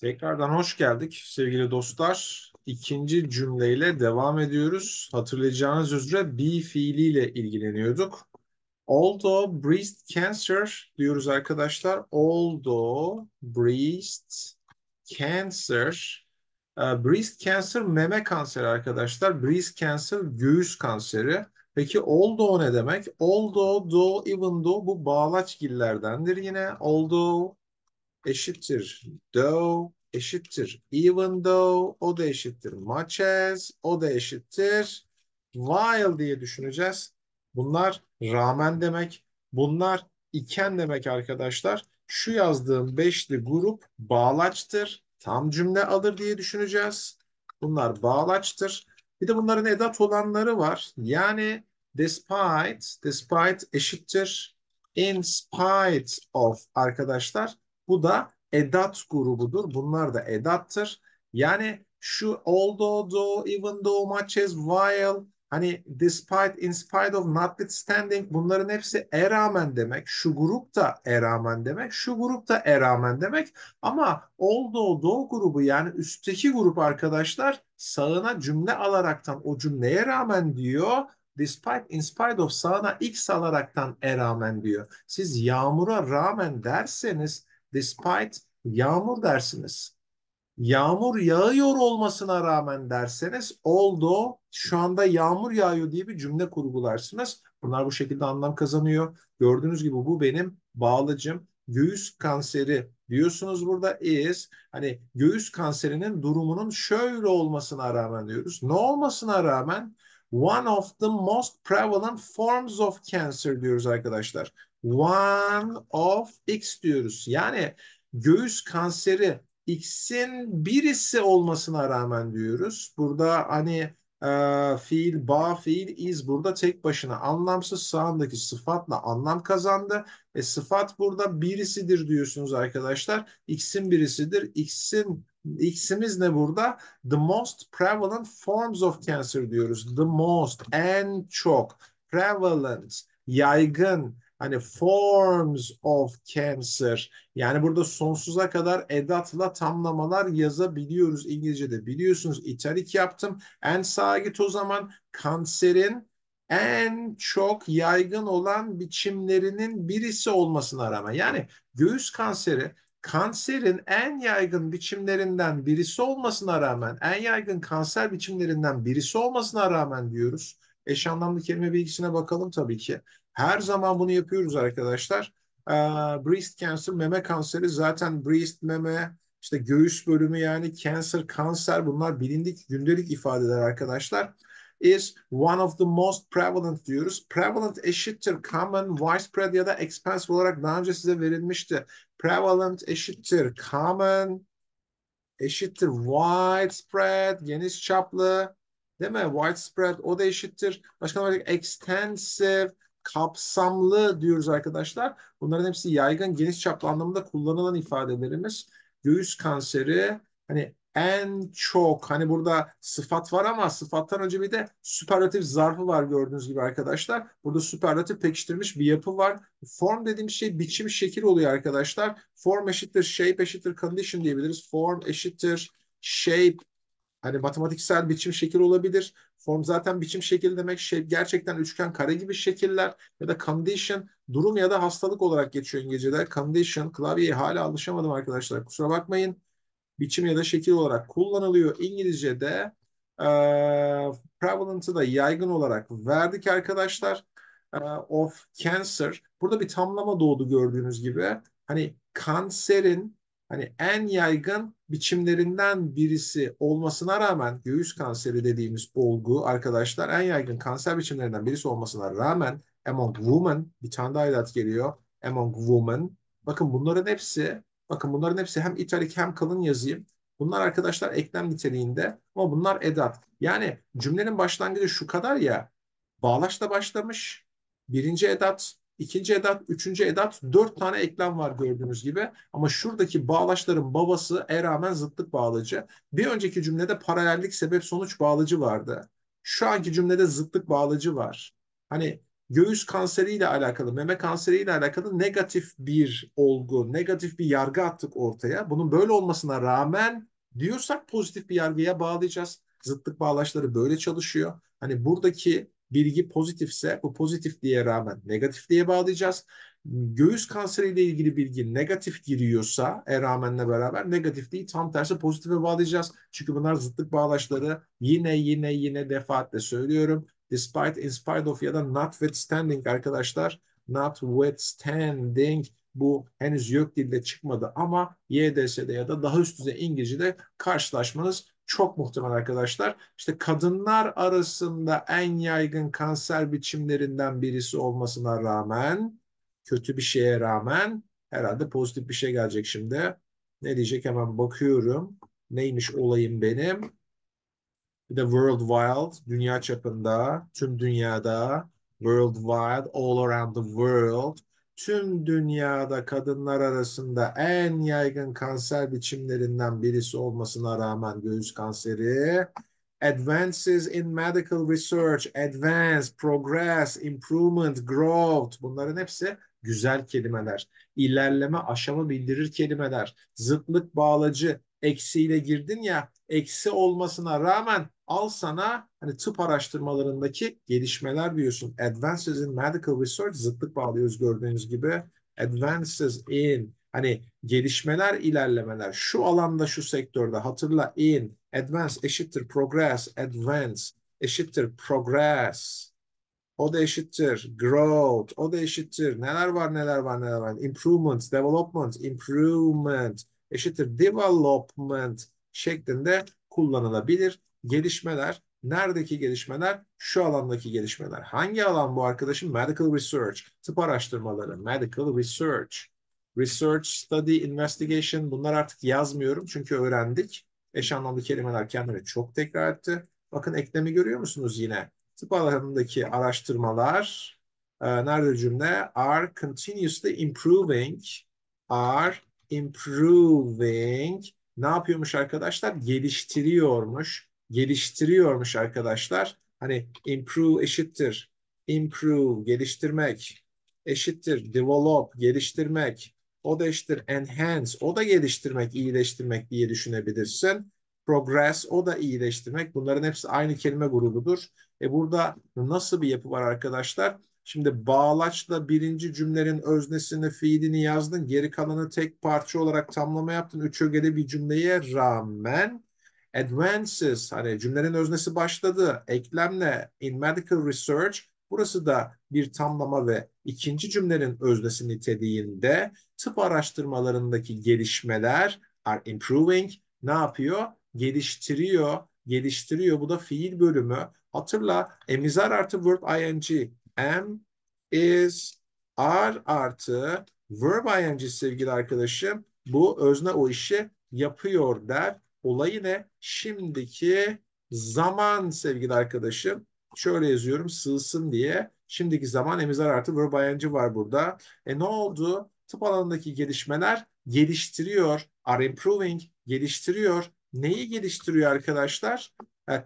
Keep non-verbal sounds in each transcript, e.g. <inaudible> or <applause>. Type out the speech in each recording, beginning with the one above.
Tekrardan hoş geldik sevgili dostlar. İkinci cümleyle devam ediyoruz. Hatırlayacağınız üzere be fiiliyle ilgileniyorduk. Although breast cancer diyoruz arkadaşlar. Although breast cancer e, breast cancer meme kanseri arkadaşlar. Breast cancer göğüs kanseri. Peki although ne demek? Although, though, even though bu bağlaçgillerdendir yine. Although eşittir. Though eşittir even though, o da eşittir much as, o da eşittir while diye düşüneceğiz. Bunlar rağmen demek, bunlar iken demek arkadaşlar. Şu yazdığım beşli grup bağlaçtır, tam cümle alır diye düşüneceğiz. Bunlar bağlaçtır. Bir de bunların edat olanları var. Yani despite, despite eşittir in spite of arkadaşlar. Bu da edat grubudur. Bunlar da edattır. Yani şu although, though, even though, much as, while, hani despite, in spite of, notwithstanding bunların hepsi eramen demek. Şu grup da e demek. Şu grup da e demek. Ama although, though grubu yani üstteki grup arkadaşlar sağına cümle alaraktan o cümleye rağmen diyor. Despite, in spite of sağına x alaraktan eramen diyor. Siz yağmura rağmen derseniz despite yağmur dersiniz. Yağmur yağıyor olmasına rağmen derseniz although şu anda yağmur yağıyor diye bir cümle kurgularsınız. Bunlar bu şekilde anlam kazanıyor. Gördüğünüz gibi bu benim bağlıcım. Göğüs kanseri diyorsunuz burada is hani göğüs kanserinin durumunun şöyle olmasına rağmen diyoruz. Ne olmasına rağmen one of the most prevalent forms of cancer diyoruz arkadaşlar one of X diyoruz. Yani göğüs kanseri X'in birisi olmasına rağmen diyoruz. Burada hani e, fiil ba, fiil iz burada tek başına anlamsız sağındaki sıfatla anlam kazandı. E, sıfat burada birisidir diyorsunuz arkadaşlar. X'in birisidir. X'in X'imiz ne burada? The most prevalent forms of cancer diyoruz. The most, en çok, prevalent, yaygın, hani forms of cancer yani burada sonsuza kadar edatla tamlamalar yazabiliyoruz İngilizce'de biliyorsunuz italik yaptım en sağa git o zaman kanserin en çok yaygın olan biçimlerinin birisi olmasına rağmen yani göğüs kanseri kanserin en yaygın biçimlerinden birisi olmasına rağmen en yaygın kanser biçimlerinden birisi olmasına rağmen diyoruz. Eş anlamlı kelime bilgisine bakalım tabii ki. Her zaman bunu yapıyoruz arkadaşlar. Ee, breast cancer, meme kanseri zaten breast, meme, işte göğüs bölümü yani cancer, kanser bunlar bilindik gündelik ifadeler arkadaşlar. Is one of the most prevalent diyoruz. Prevalent eşittir common, widespread ya da expensive olarak daha önce size verilmişti. Prevalent eşittir common, eşittir widespread, geniş çaplı. Değil mi? Widespread o da eşittir. Başka bir var? Extensive kapsamlı diyoruz arkadaşlar. Bunların hepsi yaygın, geniş çaplı anlamında kullanılan ifadelerimiz. Göğüs kanseri hani en çok hani burada sıfat var ama sıfattan önce bir de süperlatif zarfı var gördüğünüz gibi arkadaşlar. Burada süperlatif pekiştirilmiş bir yapı var. Form dediğim şey biçim şekil oluyor arkadaşlar. Form eşittir shape eşittir condition diyebiliriz. Form eşittir shape Hani matematiksel biçim şekil olabilir. Form zaten biçim şekil demek şey, gerçekten üçgen kare gibi şekiller ya da condition durum ya da hastalık olarak geçiyor İngilizce'de. Condition klavyeye hala alışamadım arkadaşlar kusura bakmayın. Biçim ya da şekil olarak kullanılıyor İngilizce'de. E, prevalent'ı da yaygın olarak verdik arkadaşlar. E, of cancer. Burada bir tamlama doğdu gördüğünüz gibi. Hani kanserin hani en yaygın biçimlerinden birisi olmasına rağmen göğüs kanseri dediğimiz olgu arkadaşlar en yaygın kanser biçimlerinden birisi olmasına rağmen among women bir tane daha ilat geliyor among women bakın bunların hepsi bakın bunların hepsi hem italik hem kalın yazayım bunlar arkadaşlar eklem niteliğinde ama bunlar edat yani cümlenin başlangıcı şu kadar ya bağlaçla başlamış birinci edat ikinci edat, üçüncü edat dört tane eklem var gördüğünüz gibi. Ama şuradaki bağlaçların babası e rağmen zıtlık bağlacı. Bir önceki cümlede paralellik sebep sonuç bağlacı vardı. Şu anki cümlede zıtlık bağlacı var. Hani göğüs kanseriyle alakalı, meme kanseriyle alakalı negatif bir olgu, negatif bir yargı attık ortaya. Bunun böyle olmasına rağmen diyorsak pozitif bir yargıya bağlayacağız. Zıtlık bağlaçları böyle çalışıyor. Hani buradaki bilgi pozitifse bu pozitif diye rağmen negatif diye bağlayacağız. Göğüs kanseriyle ilgili bilgi negatif giriyorsa e rağmenle beraber negatif değil tam tersi pozitife bağlayacağız. Çünkü bunlar zıtlık bağlaçları yine yine yine defaatle söylüyorum. Despite, in spite of ya da notwithstanding arkadaşlar. Notwithstanding bu henüz yok dilde çıkmadı ama YDS'de ya da daha üst düzey İngilizce'de karşılaşmanız çok muhtemel arkadaşlar. İşte kadınlar arasında en yaygın kanser biçimlerinden birisi olmasına rağmen, kötü bir şeye rağmen herhalde pozitif bir şey gelecek şimdi. Ne diyecek hemen bakıyorum. Neymiş olayım benim? Bir de worldwide, dünya çapında, tüm dünyada, worldwide, all around the world tüm dünyada kadınlar arasında en yaygın kanser biçimlerinden birisi olmasına rağmen göğüs kanseri advances in medical research, advance, progress, improvement, growth bunların hepsi güzel kelimeler. İlerleme, aşama bildirir kelimeler. Zıtlık bağlacı, eksiyle girdin ya eksi olmasına rağmen al sana hani tıp araştırmalarındaki gelişmeler diyorsun. Advances in medical research zıtlık bağlıyoruz gördüğünüz gibi. Advances in hani gelişmeler, ilerlemeler şu alanda şu sektörde hatırla in advance eşittir progress advance eşittir progress o da eşittir growth o da eşittir neler var neler var neler var improvement development improvement eşittir development şeklinde kullanılabilir. Gelişmeler Neredeki gelişmeler? Şu alandaki gelişmeler. Hangi alan bu arkadaşım? Medical research, tıp araştırmaları, medical research, research, study, investigation. Bunlar artık yazmıyorum çünkü öğrendik. Eş anlamlı kelimeler kendini çok tekrar etti. Bakın eklemi görüyor musunuz yine? Tıp alanındaki araştırmalar, e, nerede cümle? Are continuously improving, are improving ne yapıyormuş arkadaşlar? Geliştiriyormuş. Geliştiriyormuş arkadaşlar. Hani improve eşittir. Improve geliştirmek eşittir develop geliştirmek. O da eşittir enhance. O da geliştirmek, iyileştirmek diye düşünebilirsin. Progress o da iyileştirmek. Bunların hepsi aynı kelime grubudur. E burada nasıl bir yapı var arkadaşlar? Şimdi bağlaçla birinci cümlenin öznesini, fiilini yazdın. Geri kalanı tek parça olarak tamlama yaptın. Üç ögede bir cümleye rağmen advances hani cümlenin öznesi başladı. Eklemle in medical research burası da bir tamlama ve ikinci cümlenin öznesi niteliğinde tıp araştırmalarındaki gelişmeler are improving ne yapıyor? Geliştiriyor, geliştiriyor. Bu da fiil bölümü. Hatırla emizar artı verb ing am, is, are artı verb ing sevgili arkadaşım bu özne o işi yapıyor der. Olayı ne? Şimdiki zaman sevgili arkadaşım. Şöyle yazıyorum sığsın diye. Şimdiki zaman emizler artı verb ing var burada. E ne oldu? Tıp alanındaki gelişmeler geliştiriyor. Are improving geliştiriyor. Neyi geliştiriyor arkadaşlar?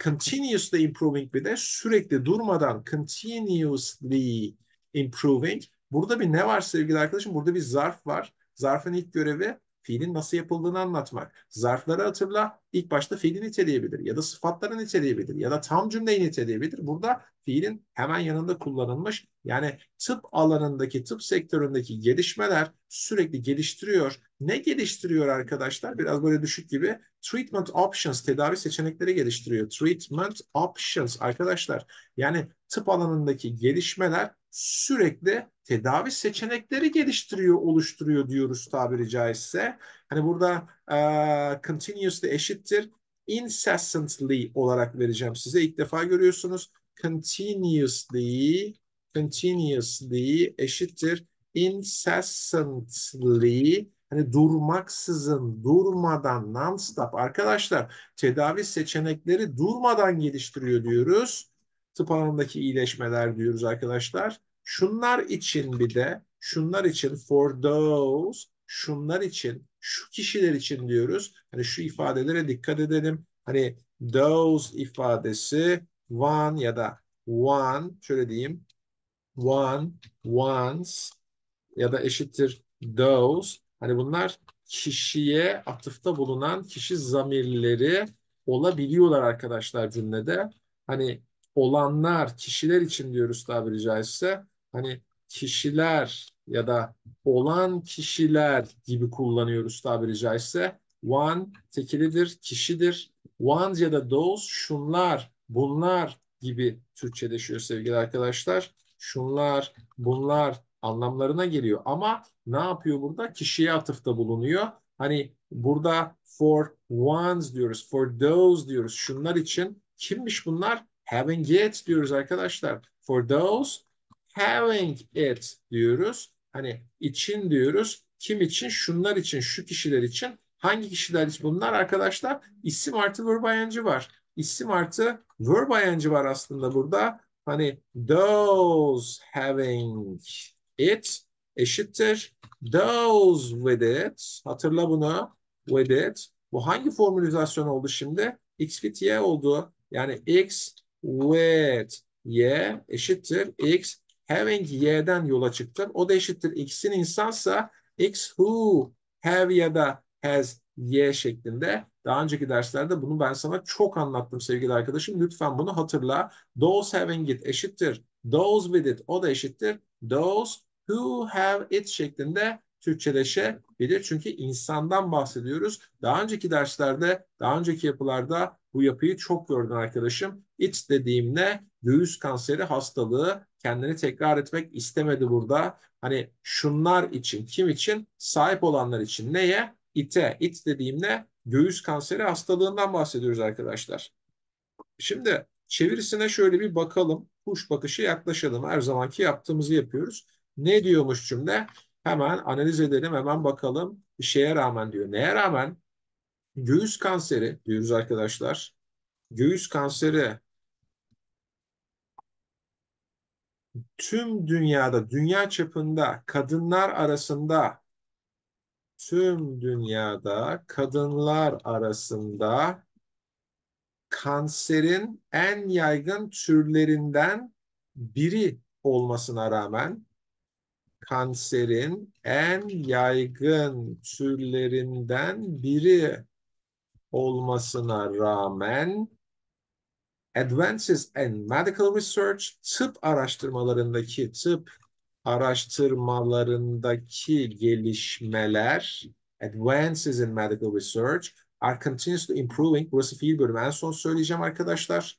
continuously improving bir de sürekli durmadan continuously improving. Burada bir ne var sevgili arkadaşım? Burada bir zarf var. Zarfın ilk görevi fiilin nasıl yapıldığını anlatmak. Zarfları hatırla, İlk başta fiili niteleyebilir ya da sıfatları niteleyebilir ya da tam cümleyi niteleyebilir. Burada fiilin hemen yanında kullanılmış yani tıp alanındaki, tıp sektöründeki gelişmeler sürekli geliştiriyor. Ne geliştiriyor arkadaşlar? Biraz böyle düşük gibi. Treatment options, tedavi seçenekleri geliştiriyor. Treatment options arkadaşlar. Yani tıp alanındaki gelişmeler sürekli tedavi seçenekleri geliştiriyor, oluşturuyor diyoruz tabiri caizse. Hani burada uh, continuously eşittir. Incessantly olarak vereceğim size. İlk defa görüyorsunuz. Continuously, continuously eşittir. Incessantly Hani durmaksızın, durmadan, non-stop arkadaşlar tedavi seçenekleri durmadan geliştiriyor diyoruz. Tıp alanındaki iyileşmeler diyoruz arkadaşlar. Şunlar için bir de, şunlar için for those şunlar için, şu kişiler için diyoruz. Hani şu ifadelere dikkat edelim. Hani those ifadesi one ya da one şöyle diyeyim. One, ones ya da eşittir those. Hani bunlar kişiye atıfta bulunan kişi zamirleri olabiliyorlar arkadaşlar cümlede. Hani olanlar, kişiler için diyoruz tabiri caizse. Hani kişiler ya da olan kişiler gibi kullanıyoruz tabiri caizse. One tekilidir, kişidir. Ones ya da those şunlar, bunlar gibi Türkçe Türkçeleşiyor sevgili arkadaşlar. Şunlar, bunlar anlamlarına geliyor. Ama ne yapıyor burada? Kişiye atıfta bulunuyor. Hani burada for ones diyoruz, for those diyoruz. Şunlar için kimmiş bunlar? Having it diyoruz arkadaşlar. For those having it diyoruz. Hani için diyoruz. Kim için? Şunlar için, şu kişiler için. Hangi kişiler için? Bunlar arkadaşlar isim artı verb ayancı var. İsim artı verb ayancı var aslında burada. Hani those having it eşittir. Those with it. Hatırla bunu. With it. Bu hangi formülizasyon oldu şimdi? X with Y oldu. Yani X with Y eşittir. X having y'den yola çıktım. O da eşittir x'in insansa x who have ya da has y şeklinde. Daha önceki derslerde bunu ben sana çok anlattım sevgili arkadaşım. Lütfen bunu hatırla. Those having it eşittir. Those with it o da eşittir. Those who have it şeklinde Türkçeleşebilir. Çünkü insandan bahsediyoruz. Daha önceki derslerde, daha önceki yapılarda bu yapıyı çok gördün arkadaşım. It dediğimde göğüs kanseri hastalığı kendini tekrar etmek istemedi burada. Hani şunlar için, kim için? Sahip olanlar için. Neye? İte. İt dediğimde göğüs kanseri hastalığından bahsediyoruz arkadaşlar. Şimdi çevirisine şöyle bir bakalım. Kuş bakışı yaklaşalım. Her zamanki yaptığımızı yapıyoruz. Ne diyormuş cümle? Hemen analiz edelim, hemen bakalım. Bir şeye rağmen diyor. Neye rağmen? Göğüs kanseri diyoruz arkadaşlar. Göğüs kanseri tüm dünyada, dünya çapında kadınlar arasında tüm dünyada kadınlar arasında kanserin en yaygın türlerinden biri olmasına rağmen kanserin en yaygın türlerinden biri olmasına rağmen Advances in Medical Research, tıp araştırmalarındaki tıp araştırmalarındaki gelişmeler, Advances in Medical Research, are continuously improving. Burası fiil bölümü. En son söyleyeceğim arkadaşlar.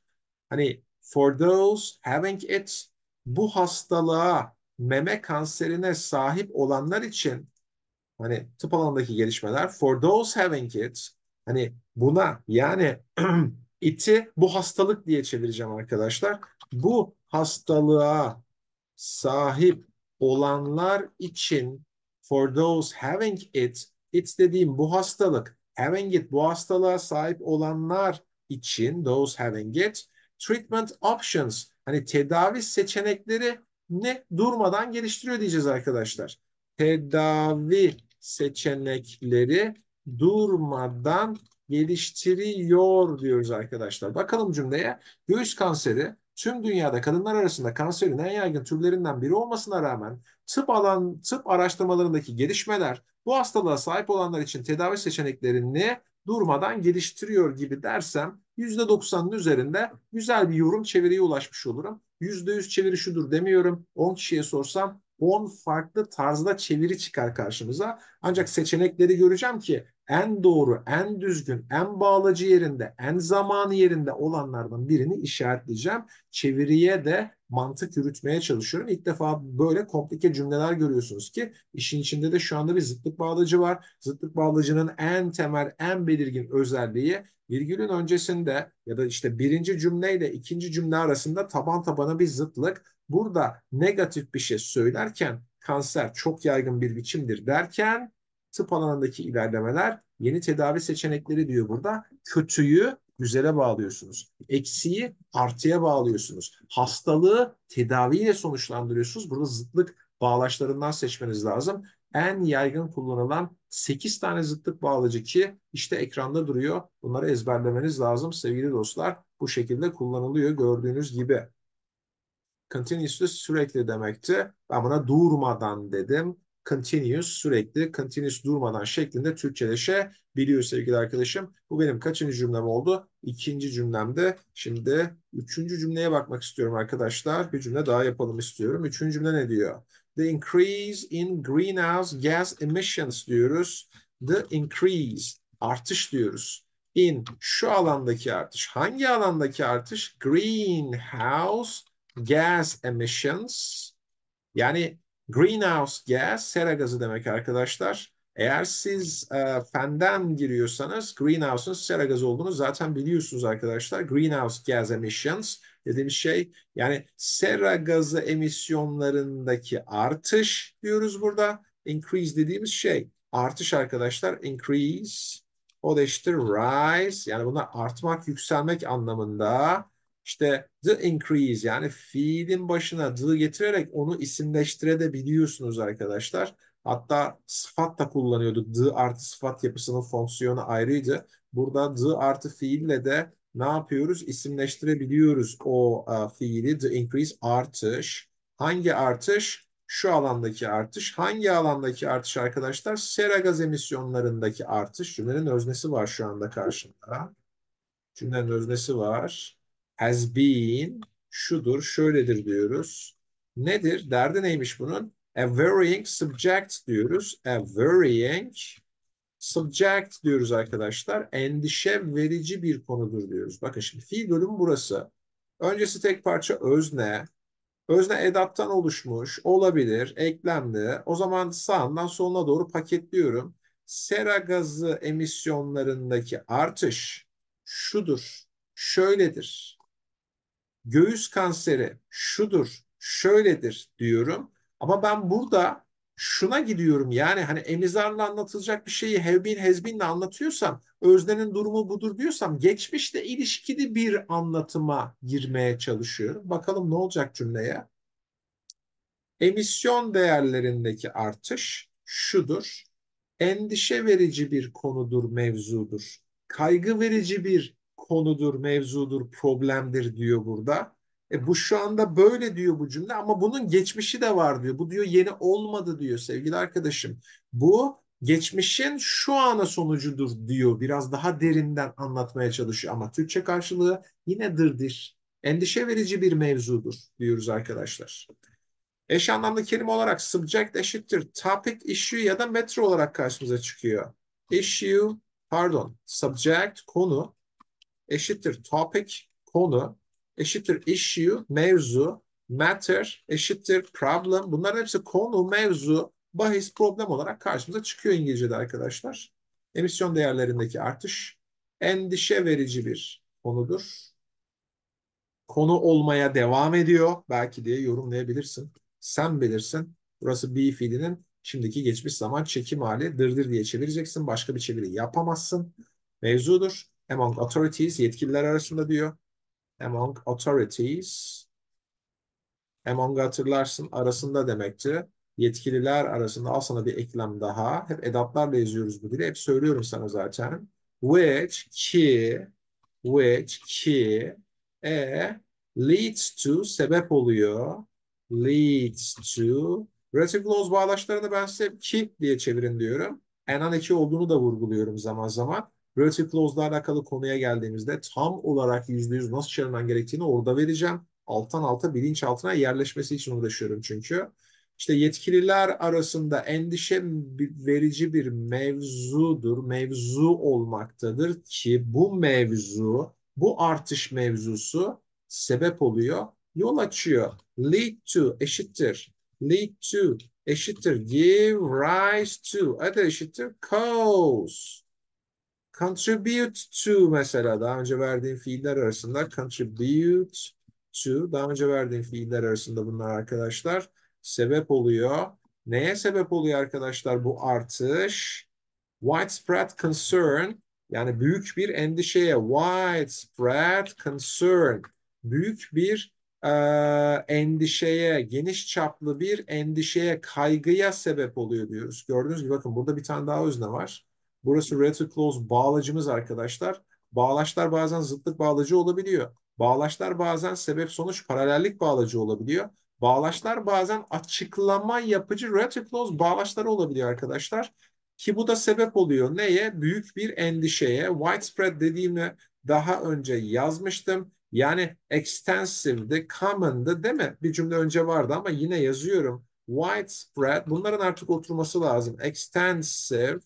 Hani for those having it, bu hastalığa, meme kanserine sahip olanlar için hani tıp alanındaki gelişmeler for those having it, hani buna yani <clears throat> iti bu hastalık diye çevireceğim arkadaşlar. Bu hastalığa sahip olanlar için for those having it, it dediğim bu hastalık, having it bu hastalığa sahip olanlar için those having it, treatment options hani tedavi seçenekleri ne durmadan geliştiriyor diyeceğiz arkadaşlar. Tedavi seçenekleri durmadan geliştiriyor diyoruz arkadaşlar. Bakalım cümleye. Göğüs kanseri tüm dünyada kadınlar arasında kanserin en yaygın türlerinden biri olmasına rağmen tıp alan tıp araştırmalarındaki gelişmeler bu hastalığa sahip olanlar için tedavi seçeneklerini durmadan geliştiriyor gibi dersem %90'ın üzerinde güzel bir yorum çeviriye ulaşmış olurum. %100 çeviri şudur demiyorum. 10 kişiye sorsam 10 farklı tarzda çeviri çıkar karşımıza. Ancak seçenekleri göreceğim ki en doğru, en düzgün, en bağlacı yerinde, en zamanı yerinde olanlardan birini işaretleyeceğim. Çeviriye de mantık yürütmeye çalışıyorum. İlk defa böyle komplike cümleler görüyorsunuz ki işin içinde de şu anda bir zıtlık bağlacı var. Zıtlık bağlacının en temel, en belirgin özelliği virgülün öncesinde ya da işte birinci cümleyle ikinci cümle arasında taban tabana bir zıtlık burada negatif bir şey söylerken kanser çok yaygın bir biçimdir derken tıp alanındaki ilerlemeler yeni tedavi seçenekleri diyor burada. Kötüyü güzele bağlıyorsunuz. Eksiği artıya bağlıyorsunuz. Hastalığı tedaviyle sonuçlandırıyorsunuz. Burada zıtlık bağlaçlarından seçmeniz lazım. En yaygın kullanılan 8 tane zıtlık bağlacı ki işte ekranda duruyor. Bunları ezberlemeniz lazım sevgili dostlar. Bu şekilde kullanılıyor gördüğünüz gibi. Continuous'ta sürekli demekti. Ben buna durmadan dedim. Continuous sürekli, continuous durmadan şeklinde Türkçeleşe Türkçeleşebiliyor sevgili arkadaşım. Bu benim kaçıncı cümlem oldu? İkinci cümlemde. Şimdi üçüncü cümleye bakmak istiyorum arkadaşlar. Bir cümle daha yapalım istiyorum. Üçüncü cümle ne diyor? The increase in greenhouse gas emissions diyoruz. The increase, artış diyoruz in şu alandaki artış. Hangi alandaki artış? Greenhouse gas emissions yani greenhouse gas sera gazı demek arkadaşlar. Eğer siz e, fenden giriyorsanız greenhouse'un sera gazı olduğunu zaten biliyorsunuz arkadaşlar. Greenhouse gas emissions dediğimiz şey yani sera gazı emisyonlarındaki artış diyoruz burada. Increase dediğimiz şey artış arkadaşlar. Increase o da işte rise yani bunlar artmak yükselmek anlamında. İşte the increase yani fiilin başına the getirerek onu isimleştirebiliyorsunuz arkadaşlar. Hatta sıfat da kullanıyorduk. The artı sıfat yapısının fonksiyonu ayrıydı. Burada the artı fiille de ne yapıyoruz? İsimleştirebiliyoruz o a, e, fiili. The increase artış. Hangi artış? Şu alandaki artış. Hangi alandaki artış arkadaşlar? Sera gaz emisyonlarındaki artış. Cümlenin öznesi var şu anda karşımda. Cümlenin öznesi var. Has been şudur, şöyledir diyoruz. Nedir? Derdi neymiş bunun? A varying subject diyoruz. A varying subject diyoruz arkadaşlar. Endişe verici bir konudur diyoruz. Bakın şimdi fiil bölümü burası. Öncesi tek parça özne. Özne edaptan oluşmuş olabilir, eklemli. O zaman sağından soluna doğru paketliyorum. Sera gazı emisyonlarındaki artış şudur, şöyledir göğüs kanseri şudur, şöyledir diyorum. Ama ben burada şuna gidiyorum yani hani emizarla anlatılacak bir şeyi hevbin hezbinle anlatıyorsam, öznenin durumu budur diyorsam geçmişte ilişkili bir anlatıma girmeye çalışıyorum. Bakalım ne olacak cümleye? Emisyon değerlerindeki artış şudur. Endişe verici bir konudur, mevzudur. Kaygı verici bir konudur, mevzudur, problemdir diyor burada. E bu şu anda böyle diyor bu cümle ama bunun geçmişi de var diyor. Bu diyor yeni olmadı diyor sevgili arkadaşım. Bu geçmişin şu ana sonucudur diyor. Biraz daha derinden anlatmaya çalışıyor ama Türkçe karşılığı yine dırdır. Endişe verici bir mevzudur diyoruz arkadaşlar. Eş anlamlı kelime olarak subject eşittir topic issue ya da metro olarak karşımıza çıkıyor. Issue pardon subject konu eşittir topic, konu, eşittir issue, mevzu, matter, eşittir problem. Bunların hepsi konu, mevzu, bahis, problem olarak karşımıza çıkıyor İngilizce'de arkadaşlar. Emisyon değerlerindeki artış endişe verici bir konudur. Konu olmaya devam ediyor belki diye yorumlayabilirsin. Sen bilirsin. Burası b fiilinin şimdiki geçmiş zaman çekim hali dırdır diye çevireceksin. Başka bir çeviri yapamazsın. Mevzudur among authorities yetkililer arasında diyor. Among authorities among hatırlarsın arasında demekti. Yetkililer arasında al sana bir eklem daha. Hep edatlarla yazıyoruz bu dili. Hep söylüyorum sana zaten. Which ki which ki e leads to sebep oluyor. Leads to relative clause bağlaçlarını ben size ki diye çevirin diyorum. Enan eki olduğunu da vurguluyorum zaman zaman. Relative Flows'la alakalı konuya geldiğimizde tam olarak %100 nasıl çevirmen gerektiğini orada vereceğim. Alttan alta bilinç altına yerleşmesi için uğraşıyorum çünkü. İşte yetkililer arasında endişe verici bir mevzudur, mevzu olmaktadır ki bu mevzu, bu artış mevzusu sebep oluyor, yol açıyor. Lead to eşittir, lead to eşittir, give rise to, adı eşittir, cause Contribute to mesela daha önce verdiğim fiiller arasında contribute to daha önce verdiğim fiiller arasında bunlar arkadaşlar sebep oluyor. Neye sebep oluyor arkadaşlar bu artış? Widespread concern yani büyük bir endişeye widespread concern büyük bir e, endişeye geniş çaplı bir endişeye kaygıya sebep oluyor diyoruz. Gördüğünüz gibi bakın burada bir tane daha özne var. Burası relative close bağlacımız arkadaşlar. Bağlaçlar bazen zıtlık bağlacı olabiliyor. Bağlaçlar bazen sebep sonuç paralellik bağlacı olabiliyor. Bağlaçlar bazen açıklama yapıcı relative close bağlaçları olabiliyor arkadaşlar. Ki bu da sebep oluyor. Neye? Büyük bir endişeye. Widespread dediğimi daha önce yazmıştım. Yani extensive'di, common'dı değil mi? Bir cümle önce vardı ama yine yazıyorum. Widespread. Bunların artık oturması lazım. Extensive,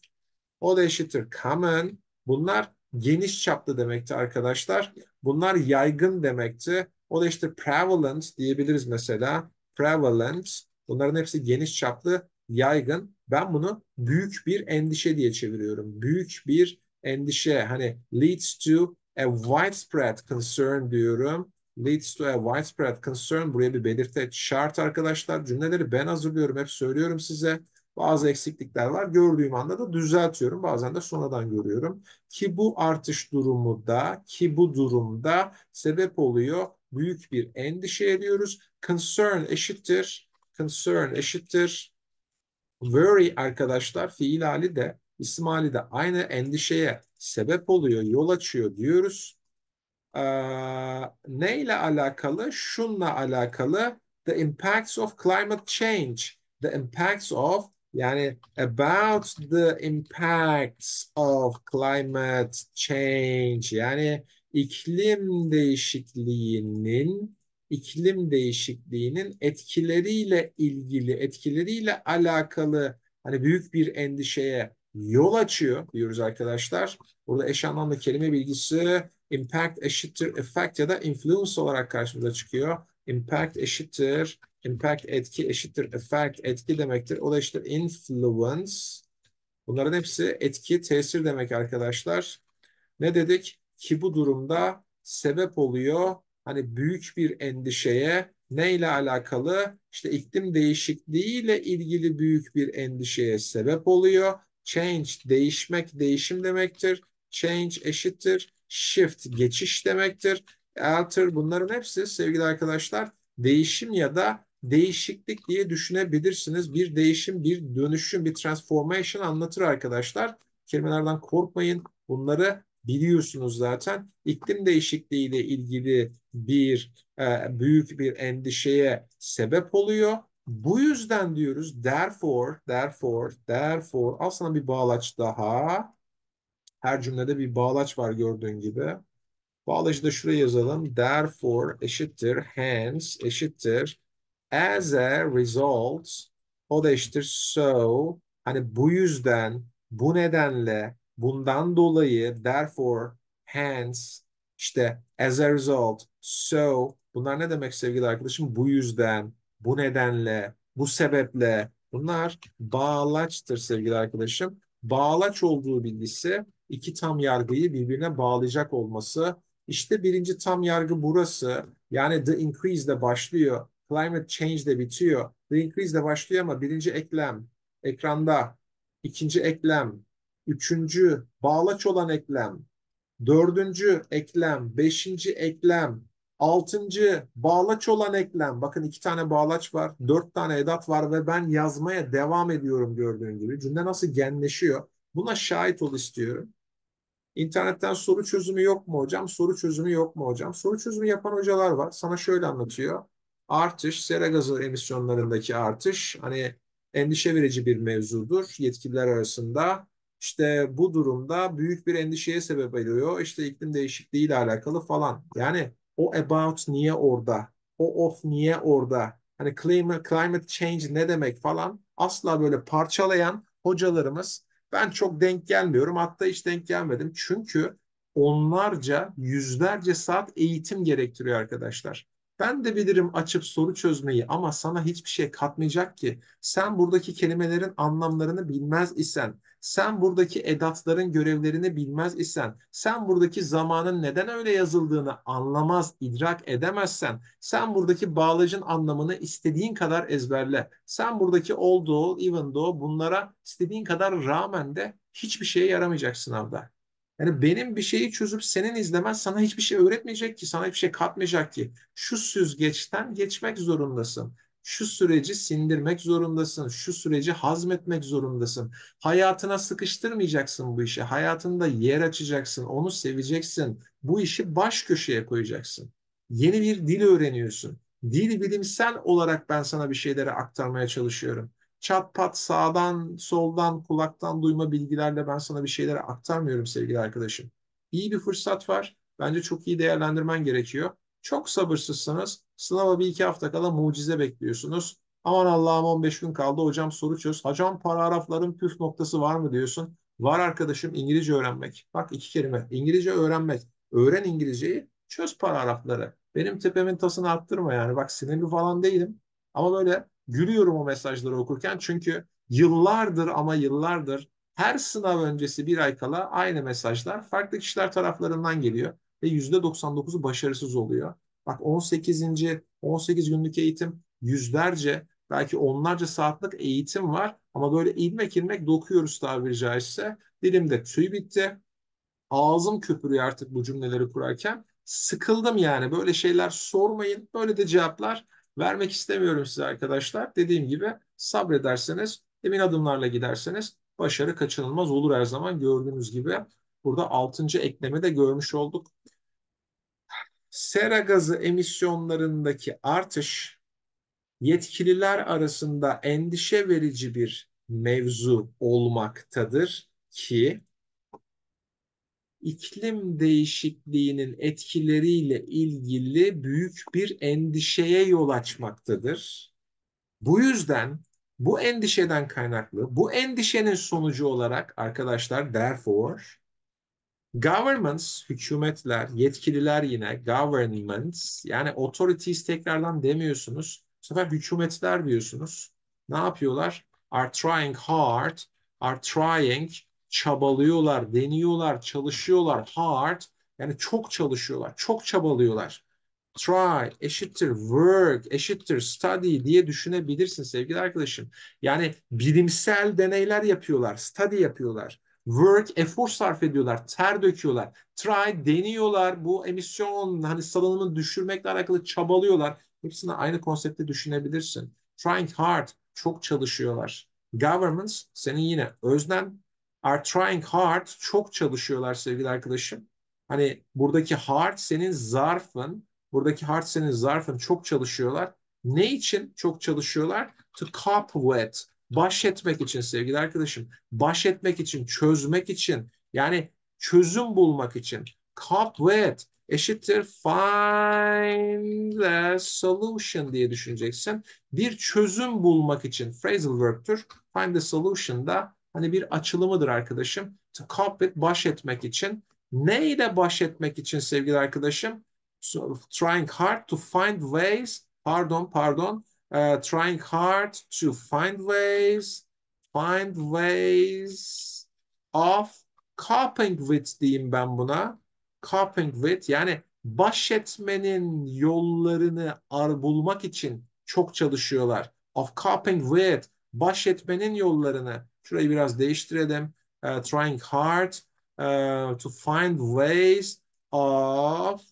o da eşittir common. Bunlar geniş çaplı demekti arkadaşlar. Bunlar yaygın demekti. O da işte prevalent diyebiliriz mesela. Prevalent. Bunların hepsi geniş çaplı, yaygın. Ben bunu büyük bir endişe diye çeviriyorum. Büyük bir endişe. Hani leads to a widespread concern diyorum. Leads to a widespread concern. Buraya bir belirteç şart arkadaşlar. Cümleleri ben hazırlıyorum. Hep söylüyorum size. Bazı eksiklikler var. Gördüğüm anda da düzeltiyorum. Bazen de sonradan görüyorum. Ki bu artış durumu da ki bu durumda sebep oluyor. Büyük bir endişe ediyoruz. Concern eşittir. Concern eşittir. Worry arkadaşlar fiil hali de isim hali de aynı endişeye sebep oluyor, yol açıyor diyoruz. Ee, neyle alakalı? Şunla alakalı. The impacts of climate change. The impacts of yani about the impacts of climate change yani iklim değişikliğinin iklim değişikliğinin etkileriyle ilgili, etkileriyle alakalı hani büyük bir endişeye yol açıyor diyoruz arkadaşlar. Burada eş anlamlı kelime bilgisi impact eşittir effect ya da influence olarak karşımıza çıkıyor. Impact eşittir Impact etki eşittir effect etki demektir. O da işte influence. Bunların hepsi etki, tesir demek arkadaşlar. Ne dedik? Ki bu durumda sebep oluyor. Hani büyük bir endişeye neyle alakalı? İşte iklim değişikliğiyle ilgili büyük bir endişeye sebep oluyor. Change değişmek, değişim demektir. Change eşittir. Shift geçiş demektir. Alter bunların hepsi sevgili arkadaşlar değişim ya da değişiklik diye düşünebilirsiniz. Bir değişim, bir dönüşüm, bir transformation anlatır arkadaşlar. Kelimelerden korkmayın. Bunları biliyorsunuz zaten. İklim değişikliği ile ilgili bir e, büyük bir endişeye sebep oluyor. Bu yüzden diyoruz therefore, therefore, therefore. Al sana bir bağlaç daha. Her cümlede bir bağlaç var gördüğün gibi. Bağlacı da şuraya yazalım. Therefore eşittir hence eşittir As a result, o da eşittir so, hani bu yüzden, bu nedenle, bundan dolayı, therefore, hence, işte as a result, so, bunlar ne demek sevgili arkadaşım? Bu yüzden, bu nedenle, bu sebeple, bunlar bağlaçtır sevgili arkadaşım. Bağlaç olduğu bilgisi iki tam yargıyı birbirine bağlayacak olması. işte birinci tam yargı burası. Yani the increase de başlıyor. Climate change de bitiyor. Reincrease de başlıyor ama birinci eklem ekranda, ikinci eklem, üçüncü bağlaç olan eklem, dördüncü eklem, beşinci eklem, altıncı bağlaç olan eklem. Bakın iki tane bağlaç var, dört tane edat var ve ben yazmaya devam ediyorum gördüğün gibi. Cümle nasıl genleşiyor? Buna şahit ol istiyorum. İnternetten soru çözümü yok mu hocam? Soru çözümü yok mu hocam? Soru çözümü yapan hocalar var. Sana şöyle anlatıyor artış, sera gazı emisyonlarındaki artış hani endişe verici bir mevzudur yetkililer arasında. İşte bu durumda büyük bir endişeye sebep oluyor. İşte iklim değişikliği ile alakalı falan. Yani o about niye orada? O of niye orada? Hani climate, climate change ne demek falan asla böyle parçalayan hocalarımız ben çok denk gelmiyorum. Hatta hiç denk gelmedim. Çünkü onlarca, yüzlerce saat eğitim gerektiriyor arkadaşlar. Ben de bilirim açıp soru çözmeyi ama sana hiçbir şey katmayacak ki. Sen buradaki kelimelerin anlamlarını bilmez isen, sen buradaki edatların görevlerini bilmez isen, sen buradaki zamanın neden öyle yazıldığını anlamaz, idrak edemezsen, sen buradaki bağlacın anlamını istediğin kadar ezberle. Sen buradaki olduğu, even though bunlara istediğin kadar rağmen de hiçbir şeye yaramayacak sınavda. Yani benim bir şeyi çözüp senin izlemen sana hiçbir şey öğretmeyecek ki, sana hiçbir şey katmayacak ki. Şu süzgeçten geçmek zorundasın. Şu süreci sindirmek zorundasın. Şu süreci hazmetmek zorundasın. Hayatına sıkıştırmayacaksın bu işi. Hayatında yer açacaksın. Onu seveceksin. Bu işi baş köşeye koyacaksın. Yeni bir dil öğreniyorsun. Dil bilimsel olarak ben sana bir şeyleri aktarmaya çalışıyorum çat pat sağdan, soldan, kulaktan duyma bilgilerle ben sana bir şeyler aktarmıyorum sevgili arkadaşım. İyi bir fırsat var. Bence çok iyi değerlendirmen gerekiyor. Çok sabırsızsınız. Sınava bir iki hafta kala mucize bekliyorsunuz. Aman Allah'ım 15 gün kaldı hocam soru çöz. Hocam paragrafların püf noktası var mı diyorsun. Var arkadaşım İngilizce öğrenmek. Bak iki kelime. İngilizce öğrenmek. Öğren İngilizceyi çöz paragrafları. Benim tepemin tasını attırma yani. Bak sinirli falan değilim. Ama böyle Gülüyorum o mesajları okurken çünkü yıllardır ama yıllardır her sınav öncesi bir ay kala aynı mesajlar farklı kişiler taraflarından geliyor ve yüzde %99'u başarısız oluyor. Bak 18. 18 günlük eğitim yüzlerce belki onlarca saatlik eğitim var ama böyle ilmek ilmek dokuyoruz tabiri caizse. Dilimde tüy bitti. Ağzım köpürüyor artık bu cümleleri kurarken. Sıkıldım yani böyle şeyler sormayın. Böyle de cevaplar Vermek istemiyorum size arkadaşlar. Dediğim gibi sabrederseniz, emin adımlarla giderseniz başarı kaçınılmaz olur her zaman gördüğünüz gibi. Burada 6. eklemi de görmüş olduk. Sera gazı emisyonlarındaki artış yetkililer arasında endişe verici bir mevzu olmaktadır ki iklim değişikliğinin etkileriyle ilgili büyük bir endişeye yol açmaktadır. Bu yüzden bu endişeden kaynaklı, bu endişenin sonucu olarak arkadaşlar therefore governments, hükümetler, yetkililer yine governments yani authorities tekrardan demiyorsunuz. Bu sefer hükümetler diyorsunuz. Ne yapıyorlar? Are trying hard, are trying çabalıyorlar, deniyorlar, çalışıyorlar. Hard yani çok çalışıyorlar, çok çabalıyorlar. Try eşittir work eşittir study diye düşünebilirsin sevgili arkadaşım. Yani bilimsel deneyler yapıyorlar, study yapıyorlar. Work efor sarf ediyorlar, ter döküyorlar. Try deniyorlar. Bu emisyon hani salınımını düşürmekle alakalı çabalıyorlar. Hepsini aynı konsepte düşünebilirsin. Trying hard çok çalışıyorlar. Governments senin yine öznen are trying hard. Çok çalışıyorlar sevgili arkadaşım. Hani buradaki hard senin zarfın. Buradaki hard senin zarfın. Çok çalışıyorlar. Ne için çok çalışıyorlar? To cope with. Baş etmek için sevgili arkadaşım. Baş etmek için, çözmek için. Yani çözüm bulmak için. Cope with eşittir find the solution diye düşüneceksin. Bir çözüm bulmak için phrasal verb'tür. Find the solution da hani bir açılımıdır arkadaşım. To cope with baş etmek için. Neyle baş etmek için sevgili arkadaşım? So, trying hard to find ways. Pardon, pardon. Uh, trying hard to find ways. Find ways of coping with diyeyim ben buna. Coping with yani baş etmenin yollarını ar bulmak için çok çalışıyorlar. Of coping with baş etmenin yollarını Şurayı biraz değiştirelim. Uh, trying hard uh, to find ways of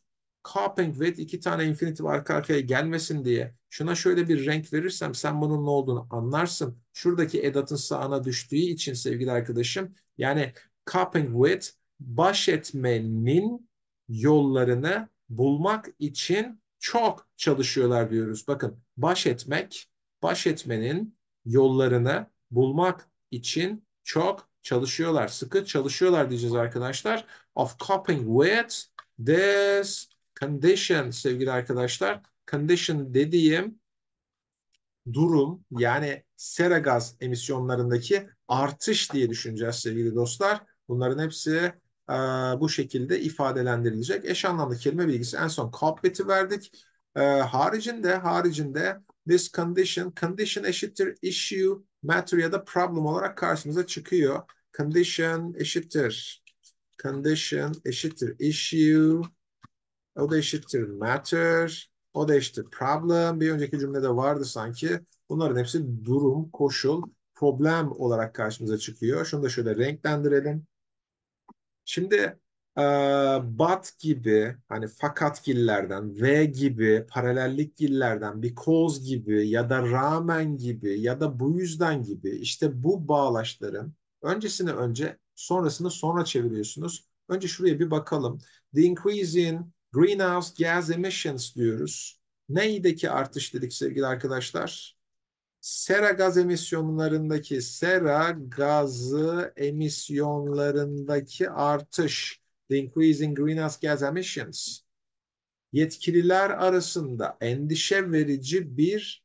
coping with iki tane infinitive arka arkaya gelmesin diye. Şuna şöyle bir renk verirsem sen bunun ne olduğunu anlarsın. Şuradaki edatın sağına düştüğü için sevgili arkadaşım. Yani coping with baş etmenin yollarını bulmak için çok çalışıyorlar diyoruz. Bakın baş etmek, baş etmenin yollarını bulmak için çok çalışıyorlar. Sıkı çalışıyorlar diyeceğiz arkadaşlar. Of coping with this condition sevgili arkadaşlar. Condition dediğim durum yani sera gaz emisyonlarındaki artış diye düşüneceğiz sevgili dostlar. Bunların hepsi e, bu şekilde ifadelendirilecek. Eş anlamlı kelime bilgisi en son cockpit'i verdik. E, haricinde haricinde this condition, condition eşittir issue matter ya da problem olarak karşımıza çıkıyor. Condition eşittir. Condition eşittir issue. O da eşittir matter. O da eşittir problem. Bir önceki cümlede vardı sanki. Bunların hepsi durum, koşul, problem olarak karşımıza çıkıyor. Şunu da şöyle renklendirelim. Şimdi e, ee, but gibi hani fakat gillerden V gibi paralellik gillerden bir cause gibi ya da rağmen gibi ya da bu yüzden gibi işte bu bağlaçların öncesini önce sonrasını sonra çeviriyorsunuz. Önce şuraya bir bakalım. The increase in greenhouse gas emissions diyoruz. Neydeki artış dedik sevgili arkadaşlar? Sera gaz emisyonlarındaki sera gazı emisyonlarındaki artış the increasing greenhouse gas emissions. Yetkililer arasında endişe verici bir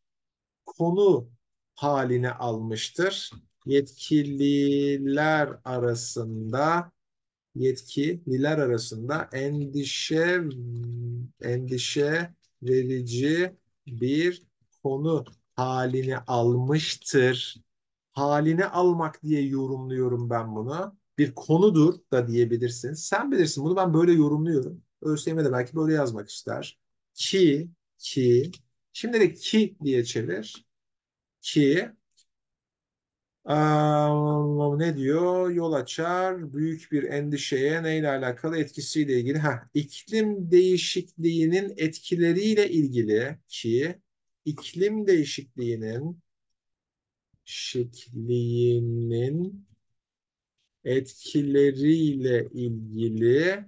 konu haline almıştır. Yetkililer arasında yetkililer arasında endişe endişe verici bir konu haline almıştır. Haline almak diye yorumluyorum ben bunu bir konudur da diyebilirsin. Sen bilirsin bunu ben böyle yorumluyorum. ÖSYM de belki böyle yazmak ister. Ki, ki, şimdi de ki diye çevir. Ki, um, ne diyor? Yol açar büyük bir endişeye neyle alakalı etkisiyle ilgili. Heh, iklim değişikliğinin etkileriyle ilgili ki iklim değişikliğinin şikliğinin etkileriyle ilgili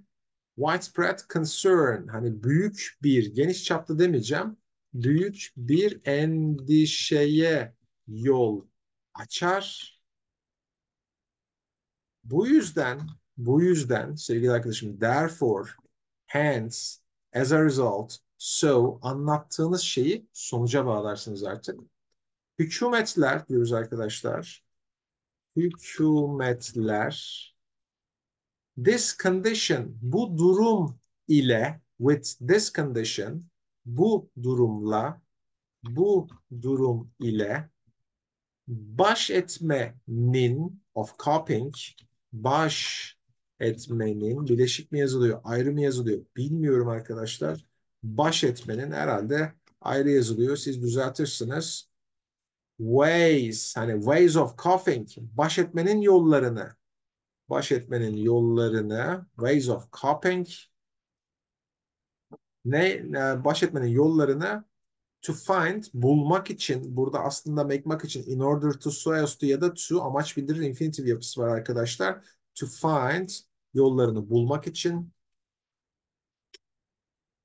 widespread concern hani büyük bir geniş çaplı demeyeceğim büyük bir endişeye yol açar. Bu yüzden bu yüzden sevgili arkadaşım therefore hence as a result so anlattığınız şeyi sonuca bağlarsınız artık. Hükümetler diyoruz arkadaşlar hükümetler this condition bu durum ile with this condition bu durumla bu durum ile baş etmenin of coping baş etmenin bileşik mi yazılıyor ayrı mı yazılıyor bilmiyorum arkadaşlar baş etmenin herhalde ayrı yazılıyor siz düzeltirsiniz ways hani ways of coping baş etmenin yollarını baş etmenin yollarını ways of coping ne baş etmenin yollarını to find bulmak için burada aslında makemak için in order to so as to ya da to amaç bildirir infinitive yapısı var arkadaşlar. To find yollarını bulmak için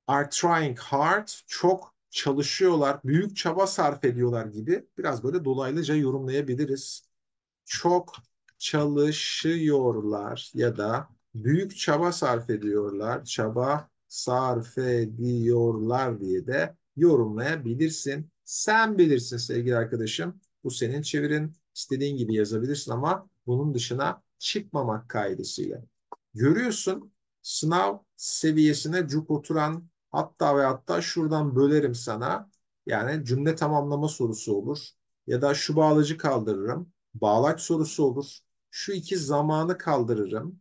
are trying hard çok çalışıyorlar, büyük çaba sarf ediyorlar gibi biraz böyle dolaylıca yorumlayabiliriz. Çok çalışıyorlar ya da büyük çaba sarf ediyorlar, çaba sarf ediyorlar diye de yorumlayabilirsin. Sen bilirsin sevgili arkadaşım. Bu senin çevirin. İstediğin gibi yazabilirsin ama bunun dışına çıkmamak kaidesiyle. Görüyorsun sınav seviyesine cuk oturan Hatta ve hatta şuradan bölerim sana. Yani cümle tamamlama sorusu olur. Ya da şu bağlacı kaldırırım. Bağlaç sorusu olur. Şu iki zamanı kaldırırım.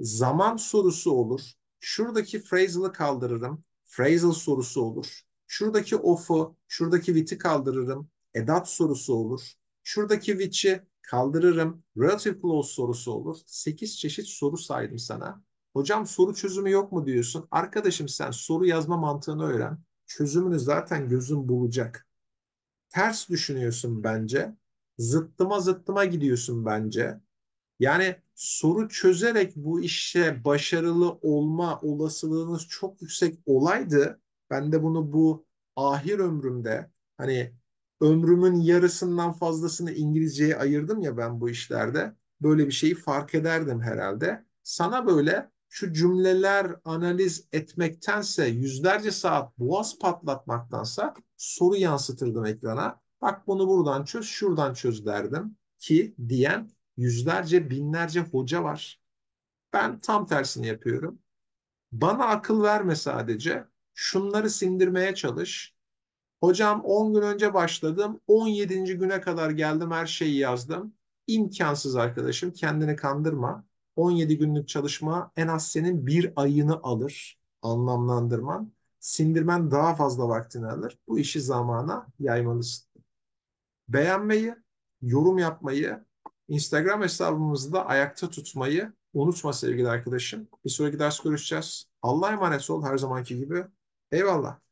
Zaman sorusu olur. Şuradaki phrasal'ı kaldırırım. Phrasal sorusu olur. Şuradaki of'u, şuradaki with'i kaldırırım. Edat sorusu olur. Şuradaki with'i kaldırırım. Relative clause sorusu olur. 8 çeşit soru saydım sana. Hocam soru çözümü yok mu diyorsun. Arkadaşım sen soru yazma mantığını öğren. Çözümünü zaten gözün bulacak. Ters düşünüyorsun bence. Zıttıma zıttıma gidiyorsun bence. Yani soru çözerek bu işe başarılı olma olasılığınız çok yüksek olaydı. Ben de bunu bu ahir ömrümde hani ömrümün yarısından fazlasını İngilizceye ayırdım ya ben bu işlerde. Böyle bir şeyi fark ederdim herhalde. Sana böyle şu cümleler analiz etmektense yüzlerce saat boğaz patlatmaktansa soru yansıtırdım ekrana. Bak bunu buradan çöz, şuradan çöz derdim ki diyen yüzlerce, binlerce hoca var. Ben tam tersini yapıyorum. Bana akıl verme sadece. Şunları sindirmeye çalış. Hocam 10 gün önce başladım. 17. güne kadar geldim her şeyi yazdım. İmkansız arkadaşım kendini kandırma. 17 günlük çalışma en az senin bir ayını alır anlamlandırman. Sindirmen daha fazla vaktini alır. Bu işi zamana yaymalısın. Beğenmeyi, yorum yapmayı, Instagram hesabımızı da ayakta tutmayı unutma sevgili arkadaşım. Bir sonraki ders görüşeceğiz. Allah'a emanet ol her zamanki gibi. Eyvallah.